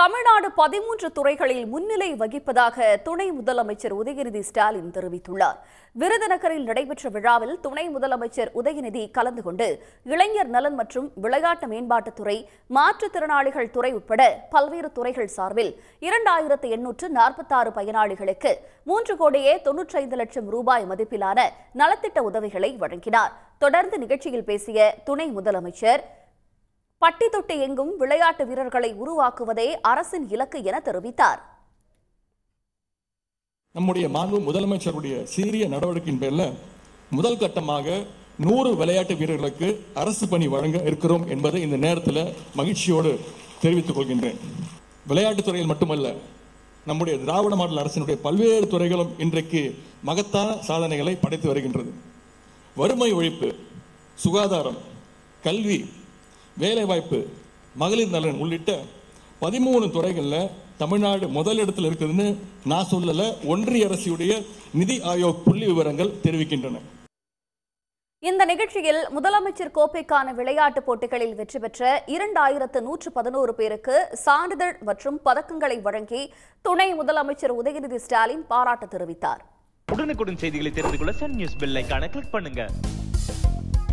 தமிழ்நாடு பதிமூன்று துறைகளில் முன்னிலை வகிப்பதாக துணை முதலமைச்சர் உதயநிதி ஸ்டாலின் தெரிவித்துள்ளார் விருதுநகரில் நடைபெற்ற விழாவில் துணை முதலமைச்சர் உதயநிதி கலந்து கொண்டு இளைஞர் நலன் மற்றும் விளையாட்டு மேம்பாட்டுத்துறை மாற்றுத்திறனாளிகள் துறை உட்பட பல்வேறு துறைகள் சார்பில் இரண்டாயிரத்து எண்ணூற்று நாற்பத்தாறு பயனாளிகளுக்கு மூன்று கோடியே தொன்னூற்றைந்து லட்சம் ரூபாய் மதிப்பிலான நலத்திட்ட உதவிகளை வழங்கினார் தொடர்ந்து நிகழ்ச்சியில் பேசிய துணை முதலமைச்சர் பட்டி எங்கும் விளையாட்டு வீரர்களை உருவாக்குவதே அரசின் இலக்கு என தெரிவித்தார் நம்முடைய மாண்பு முதலமைச்சருடைய சீரிய நடவடிக்கையின் பேரில் முதல் கட்டமாக நூறு விளையாட்டு வீரர்களுக்கு அரசு பணி வழங்க இருக்கிறோம் என்பதை இந்த நேரத்தில் மகிழ்ச்சியோடு தெரிவித்துக் கொள்கின்றேன் விளையாட்டுத் துறையில் மட்டுமல்ல நம்முடைய திராவிட மாடல் அரசினுடைய பல்வேறு துறைகளும் இன்றைக்கு மகத்தான சாதனைகளை படைத்து வருகின்றது வறுமை ஒழிப்பு சுகாதாரம் கல்வி வேலைவாய்ப்பு மகளிர் நலன் உள்ளிட்ட பதிமூணு துறைகளில் தமிழ்நாடு முதலிடத்தில் இருக்குதுன்னு நான் சொல்லலை ஒன்றிய அரசுடைய நிதி ஆயோக் புள்ளி விவரங்கள் தெரிவிக்கின்றன இந்த நிகழ்ச்சியில் முதலமைச்சர் கோப்பைக்கான விளையாட்டுப் போட்டிகளில் வெற்றி பெற்ற இரண்டாயிரத்து நூற்று பதினோரு பேருக்கு சான்றிதழ் மற்றும் பதக்கங்களை வழங்கி துணை முதலமைச்சர் உதயநிதி ஸ்டாலின் பாராட்டு தெரிவித்தார் உடனுக்குடன் செய்திகளை தெரிந்து கொள்ள சன் நியூஸ் பெல்லைக்கான கிளிக் பண்ணுங்க